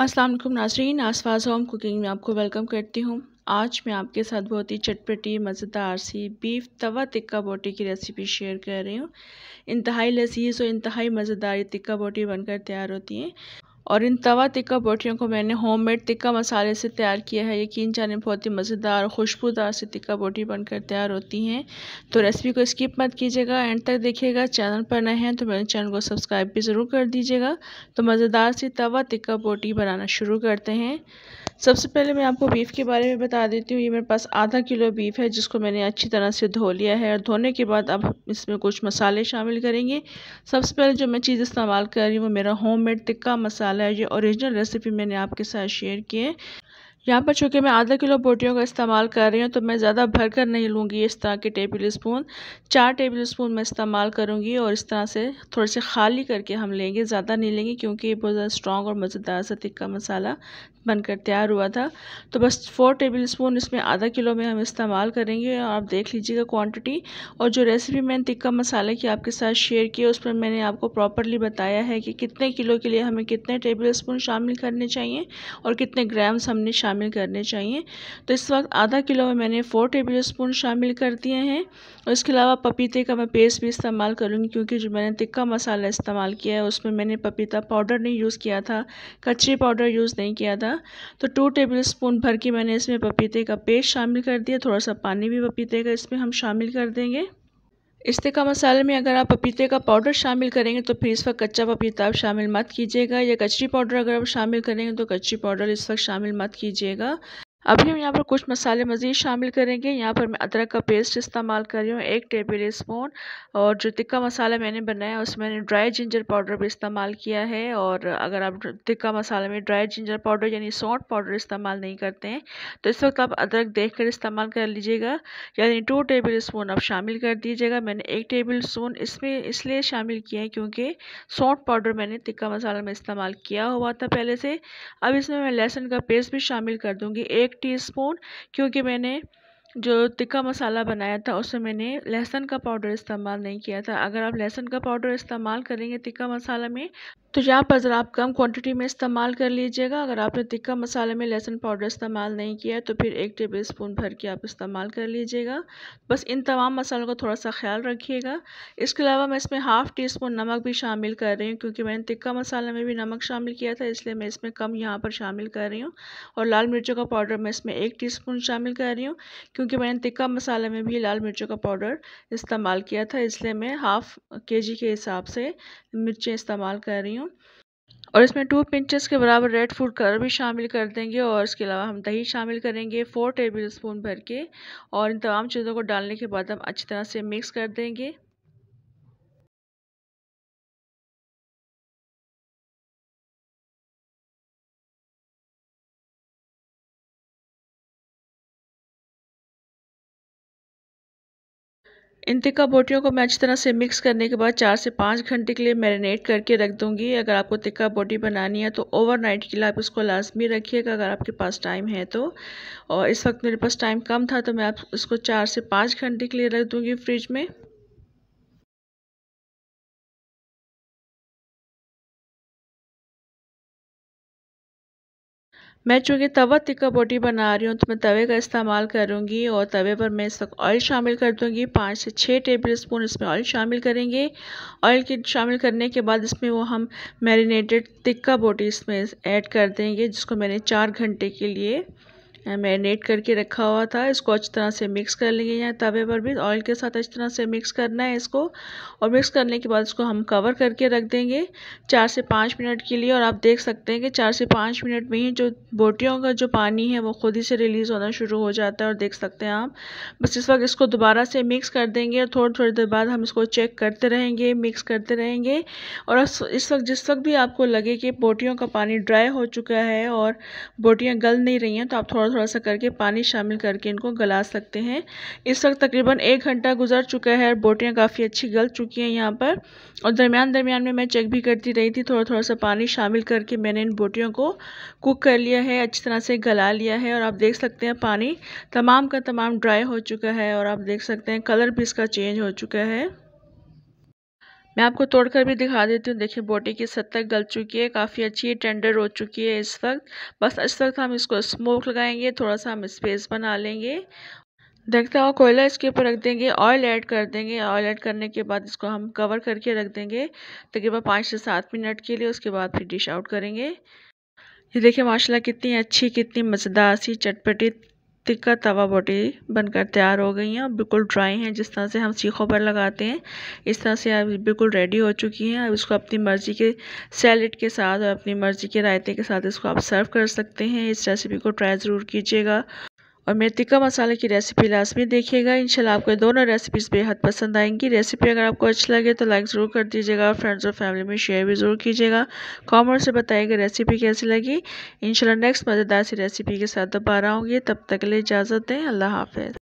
अस्सलाम वालेकुम नाजरीन आसफाज होम कुकिंग में आपको वेलकम करती हूँ आज मैं आपके साथ बहुत ही चटपटी मज़ेदार सी बीफ तवा टिक्का बोटी की रेसिपी शेयर कर रही हूँ इंतहाई लजीज और इंतहाई मज़ेदार ये टिक्का बोटी बनकर तैयार होती हैं और इन तवा टिक्का बोटियों को मैंने होममेड टिक्का मसाले से तैयार किया है यकीन जाने बहुत ही मज़ेदार खुशबूदार से टिक्का बोटी बनकर तैयार होती हैं तो रेसिपी को स्किप मत कीजिएगा एंड तक देखिएगा चैनल पर नए हैं तो मेरे चैनल को सब्सक्राइब भी ज़रूर कर दीजिएगा तो मज़ेदार सी तवा तिक्का बोटी बनाना शुरू करते हैं सबसे पहले मैं आपको बीफ़ के बारे में बता देती हूँ ये मेरे पास आधा किलो बीफ़ है जिसको मैंने अच्छी तरह से धो लिया है और धोने के बाद अब इसमें कुछ मसाले शामिल करेंगे सबसे पहले जो मैं चीज़ इस्तेमाल कर रही हूँ वो मेरा होम मेड टिक्का मसाला है ये ओरिजिनल रेसिपी मैंने आपके साथ शेयर किए हैं यहाँ पर चूँकि मैं आधा किलो बोटियों का इस्तेमाल कर रही हूँ तो मैं ज़्यादा भर कर नहीं लूँगी इस तरह के टेबल स्पून चार टेबल स्पून मैं इस्तेमाल करूँगी और इस तरह से थोड़े से खाली करके हम लेंगे ज़्यादा नहीं लेंगे क्योंकि ये बहुत ज़्यादा स्ट्रॉन्ग और मज़ेदार सा तिक्का मसाला बनकर तैयार हुआ था तो बस फोर टेबल स्पून इसमें आधा किलो में हम इस्तेमाल करेंगे और आप देख लीजिएगा क्वान्टिटी और जो रेसिपी मैंने तिक्का मसाले की आपके साथ शेयर की उस पर मैंने आपको प्रॉपरली बताया है कि कितने किलो के लिए हमें कितने टेबल स्पून शामिल करने चाहिए और कितने ग्राम्स हमने शामिल शामिल करने चाहिए तो इस वक्त आधा किलो में मैंने फ़ोर टेबल स्पून शामिल कर दिए हैं और इसके अलावा पपीते का मैं पेस्ट भी इस्तेमाल करूँगी क्योंकि जो मैंने तिक्का मसाला इस्तेमाल किया है उसमें मैंने पपीता पाउडर नहीं यूज़ किया था कच्चे पाउडर यूज़ नहीं किया था तो टू टेबल स्पून भर के मैंने इसमें पपीते का पेस्ट शामिल कर दिया थोड़ा सा पानी भी पपीते का इसमें हम शामिल कर देंगे इस का मसाले में अगर आप पपीते का पाउडर शामिल करेंगे तो फिर इस वक्त कच्चा पपीता आप शामिल मत कीजिएगा या कचरी पाउडर अगर आप शामिल करेंगे तो कचरी पाउडर इस वक्त शामिल मत कीजिएगा अभी हम यहाँ पर कुछ मसाले मज़ीद शामिल करेंगे यहाँ पर मैं अदरक का पेस्ट इस्तेमाल कर रही हूँ एक टेबल स्पून और जो तिक्का मसाला मैंने बनाया उसमें मैंने ड्राई जिंजर पाउडर भी इस्तेमाल किया है और अगर आप तिक्का मसाला में ड्राई जिंजर पाउडर यानी सौंठ पाउडर इस्तेमाल नहीं करते हैं तो इस वक्त आप अदरक देख कर इस्तेमाल कर लीजिएगा यानी टू टेबल स्पून आप शामिल कर दीजिएगा मैंने एक टेबल स्पून इसमें इसलिए शामिल किया है क्योंकि सौंठ पाउडर मैंने तिक्का मसाला में इस्तेमाल किया हुआ था पहले से अब इसमें मैं लहसुन का पेस्ट भी शामिल कर दूँगी एक एक टीस्पून क्योंकि मैंने जो तिक्का मसाला बनाया था उसमें मैंने लहसुन का पाउडर इस्तेमाल नहीं किया था अगर आप लहसुन का पाउडर इस्तेमाल करेंगे तिक्का मसाला में तो यहाँ पर ज़रा आप कम क्वांटिटी में इस्तेमाल कर लीजिएगा अगर आपने तिक्का मसाले में लहसुन पाउडर इस्तेमाल नहीं किया है तो फिर एक टेबल स्पून भर के आप इस्तेमाल कर लीजिएगा बस इन तमाम मसालों का थोड़ा सा ख्याल रखिएगा इसके अलावा मैं इसमें हाफ़ टी स्पून नमक भी शामिल कर रही हूँ क्योंकि मैंने तिक्का मसाला में भी नमक शामिल किया था इसलिए मैं इसमें कम यहाँ पर शामिल कर रही हूँ और लाल मिर्चों का पाउडर मैं इसमें एक टी स्पून शामिल कर रही हूँ क्योंकि मैंने तिक्का मसाले में भी लाल मिर्चों का पाउडर इस्तेमाल किया था इसलिए मैं हाफ़ के जी के हिसाब से मिर्चें इस्तेमाल कर रही हूँ हूँ और इसमें टू पिंचेस के बराबर रेड फूड कलर भी शामिल कर देंगे और इसके अलावा हम दही शामिल करेंगे फोर टेबल स्पून भर के और इन तमाम चीज़ों को डालने के बाद हम अच्छी तरह से मिक्स कर देंगे इन तिक्का बोटियों को मैं अच्छी तरह से मिक्स करने के बाद चार से पाँच घंटे के लिए मैरिनेट करके रख दूंगी अगर आपको तिक्का बोटी बनानी है तो ओवरनाइट के लिए आप इसको लाजमी रखिएगा अगर आपके पास टाइम है तो और इस वक्त मेरे पास टाइम कम था तो मैं आप इसको चार से पाँच घंटे के लिए रख दूँगी फ्रिज में मैं चूँकि तवा तिक्का बोटी बना रही हूँ तो मैं तवे का इस्तेमाल करूँगी और तवे पर मैं इस वक्त ऑयल शामिल कर दूँगी पाँच से छः टेबल स्पून इसमें ऑयल शामिल करेंगे ऑयल के शामिल करने के बाद इसमें वो हम मैरिनेटेड तिक्का बोटी इसमें ऐड कर देंगे जिसको मैंने चार घंटे के लिए मैरिनेट करके रखा हुआ था इसको अच्छी तरह से मिक्स कर लेंगे यहाँ तवे पर भी ऑयल के साथ अच्छी तरह से मिक्स करना है इसको और मिक्स करने के बाद इसको हम कवर करके रख देंगे चार से पाँच मिनट के लिए और आप देख सकते हैं कि चार से पाँच मिनट में ही जो बोटियों का जो पानी है वो खुद ही से रिलीज़ होना शुरू हो जाता है और देख सकते हैं आप बस इस वक्त इसको दोबारा से मिक्स कर देंगे और थोड़ी थोड़ी देर बाद हम इसको चेक करते रहेंगे मिक्स करते रहेंगे और इस वक्त जिस वक्त भी आपको लगे कि बोटियों का पानी ड्राई हो चुका है और बोटियाँ गल नहीं रही हैं तो आप थोड़ा थोड़ा सा करके पानी शामिल करके इनको गला सकते हैं इस वक्त तकरीबन एक घंटा गुजर चुका है और बोटियाँ काफ़ी अच्छी गल चुकी हैं यहाँ पर और दरमियान दरमियान में मैं चेक भी करती रही थी थोड़ा थोड़ा सा पानी शामिल करके मैंने इन बोटियों को कुक कर लिया है अच्छी तरह से गला लिया है और आप देख सकते हैं पानी तमाम का तमाम ड्राई हो चुका है और आप देख सकते हैं कलर भी इसका चेंज हो चुका है मैं आपको तोड़कर भी दिखा देती हूँ देखिए बोटी की सत तक गल चुकी है काफ़ी अच्छी है टेंडर हो चुकी है इस वक्त बस इस वक्त हम इसको स्मोक लगाएंगे थोड़ा सा हम स्पेस बना लेंगे देखता हुआ कोयला इसके ऊपर रख देंगे ऑयल ऐड कर देंगे ऑयल ऐड करने के बाद इसको हम कवर करके रख देंगे तकरीबन पाँच से सात मिनट के लिए उसके बाद फिर डिश आउट करेंगे ये देखिए माशाल्लाह कितनी अच्छी कितनी मज़ेदार सी चटपटी टिक्का तवा बोटी बनकर तैयार हो गई हैं और बिल्कुल ड्राई हैं जिस तरह से हम सीखों पर लगाते हैं इस तरह से आप बिल्कुल रेडी हो चुकी हैं अब इसको अपनी मर्ज़ी के सैलड के साथ और अपनी मर्ज़ी के रायते के साथ इसको आप सर्व कर सकते हैं इस रेसिपी को ट्राई ज़रूर कीजिएगा और मेरे टिक्का मसाले की रेसिपी लास्ट में देखिएगा इंशाल्लाह आपको दोनों रेसिपीज़ बेहद पसंद आएंगी रेसिपी अगर आपको अच्छी लगे तो लाइक ज़रूर कर दीजिएगा और फ्रेंड्स और फैमिली में शेयर भी ज़रूर कीजिएगा कॉमेंट से बताइएगा रेसिपी कैसी लगी इंशाल्लाह नेक्स्ट मज़ेदार सी रेसिपी के साथ दोबारा होंगी तब तक के लिए इजाज़त दें अल्लाह हाफिज़